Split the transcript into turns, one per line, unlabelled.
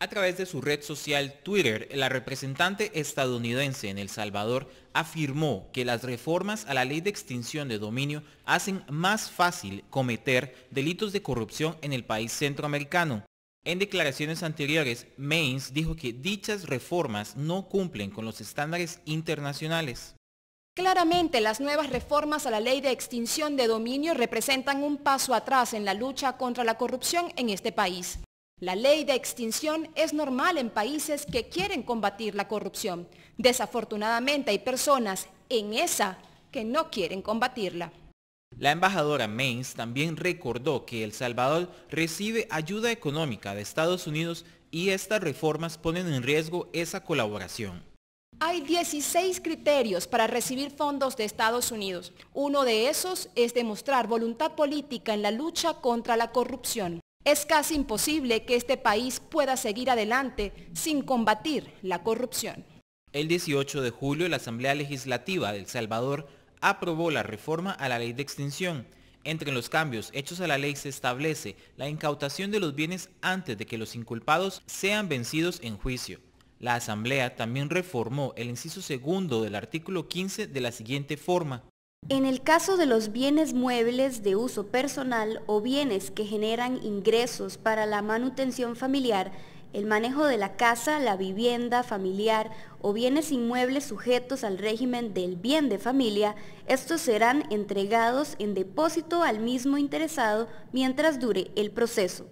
A través de su red social Twitter, la representante estadounidense en El Salvador afirmó que las reformas a la ley de extinción de dominio hacen más fácil cometer delitos de corrupción en el país centroamericano. En declaraciones anteriores, Mains dijo que dichas reformas no cumplen con los estándares internacionales.
Claramente las nuevas reformas a la ley de extinción de dominio representan un paso atrás en la lucha contra la corrupción en este país. La ley de extinción es normal en países que quieren combatir la corrupción. Desafortunadamente hay personas en esa que no quieren combatirla.
La embajadora Mains también recordó que El Salvador recibe ayuda económica de Estados Unidos y estas reformas ponen en riesgo esa colaboración.
Hay 16 criterios para recibir fondos de Estados Unidos. Uno de esos es demostrar voluntad política en la lucha contra la corrupción. Es casi imposible que este país pueda seguir adelante sin combatir la corrupción.
El 18 de julio la Asamblea Legislativa de El Salvador aprobó la reforma a la ley de extinción. Entre los cambios hechos a la ley se establece la incautación de los bienes antes de que los inculpados sean vencidos en juicio. La Asamblea también reformó el inciso segundo del artículo 15 de la siguiente forma.
En el caso de los bienes muebles de uso personal o bienes que generan ingresos para la manutención familiar, el manejo de la casa, la vivienda familiar o bienes inmuebles sujetos al régimen del bien de familia, estos serán entregados en depósito al mismo interesado mientras dure el proceso.